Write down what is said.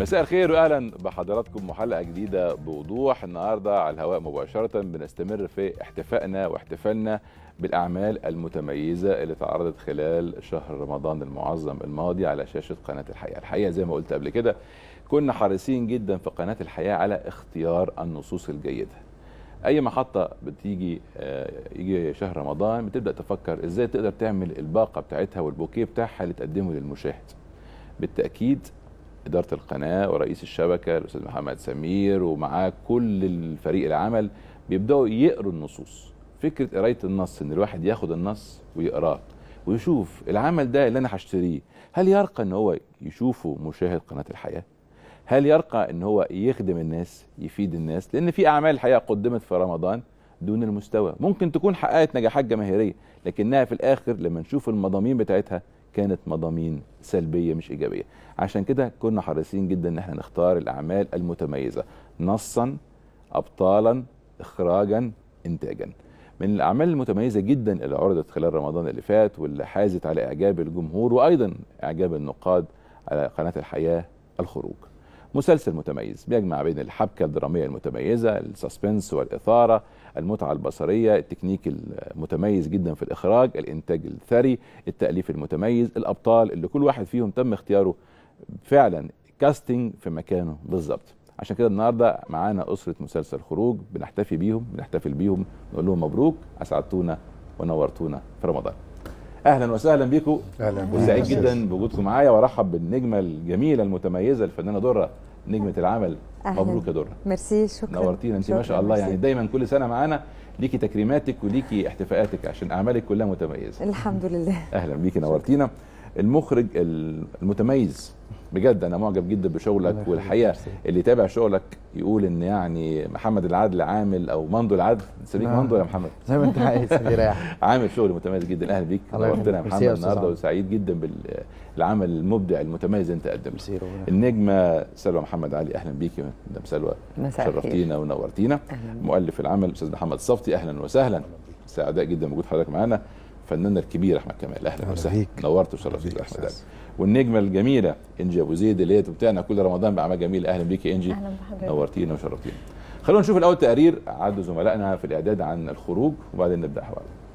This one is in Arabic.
مساء الخير واهلا بحضراتكم وحلقه جديده بوضوح النهارده على الهواء مباشره بنستمر في احتفائنا واحتفالنا بالاعمال المتميزه اللي تعرضت خلال شهر رمضان المعظم الماضي على شاشه قناه الحياه، الحقيقه زي ما قلت قبل كده كنا حريصين جدا في قناه الحياه على اختيار النصوص الجيده. اي محطه بتيجي آه، يجي شهر رمضان بتبدا تفكر ازاي تقدر تعمل الباقه بتاعتها والبوكيه بتاعها اللي تقدمه للمشاهد. بالتاكيد اداره القناه ورئيس الشبكه الاستاذ محمد سمير ومعاه كل الفريق العمل بيبداوا يقروا النصوص فكره قرايه النص ان الواحد ياخد النص ويقراه ويشوف العمل ده اللي انا هشتريه هل يرقى ان هو يشوفه مشاهد قناه الحياه هل يرقى ان هو يخدم الناس يفيد الناس لان في اعمال الحقيقه قدمت في رمضان دون المستوى ممكن تكون حققت نجاحات جماهيريه لكنها في الاخر لما نشوف المضامين بتاعتها كانت مضامين سلبيه مش ايجابيه عشان كده كنا حريصين جدا ان احنا نختار الاعمال المتميزه نصا ابطالا اخراجا انتاجا من الاعمال المتميزه جدا اللي عرضت خلال رمضان اللي فات واللي حازت على اعجاب الجمهور وايضا اعجاب النقاد على قناه الحياه الخروج مسلسل متميز بيجمع بين الحبكة الدرامية المتميزة السسبنس والإثارة المتعة البصرية التكنيك المتميز جدا في الإخراج الإنتاج الثري التأليف المتميز الأبطال اللي كل واحد فيهم تم اختياره فعلا كاستنج في مكانه بالظبط عشان كده النهارده معانا اسره مسلسل خروج بنحتفي بيهم بنحتفل بيهم نقول لهم مبروك اسعدتونا ونورتونا في رمضان اهلا وسهلا بيكم اهلا وسعيد جدا بوجودكم معايا وارحب بالنجمه الجميله المتميزه الفنانه دره نجمه العمل مبروك يا دره ميرسي شكرا نورتينا انت ما شاء الله يعني دايما كل سنه معانا ليكي تكريماتك وليكي احتفاءاتك عشان اعمالك كلها متميزه الحمد لله اهلا بيكي نورتينا المخرج المتميز بجد انا معجب جدا بشغلك والحقيقه اللي يتابع شغلك يقول ان يعني محمد العدل عامل او مندو العدل سميك نعم. مندو يا محمد زي ما انت عايز عامل شغل متميز جدا اهلا بيك نورتنا يا محمد النهارده وسعيد جدا بالعمل المبدع المتميز انت قدمته النجمه سلوى محمد علي اهلا بيك يا مدام سلوى شرفتينا ونورتينا مؤلف العمل استاذ محمد صفتي اهلا وسهلا سعداء جدا بوجود حضرتك معانا فناننا الكبير احمد كمال اهلا وسهلا نورت وشرفت احمد والنجمه الجميله انجي ابو زيد اللي هي بتبتعنا كل رمضان باعمال جميله اهلا بيكي انجي اهلا بحضرتك نورتينا وشرفتينا خلونا نشوف الاول تقرير عدوا زملائنا في الاعداد عن الخروج وبعدين نبدا حوالي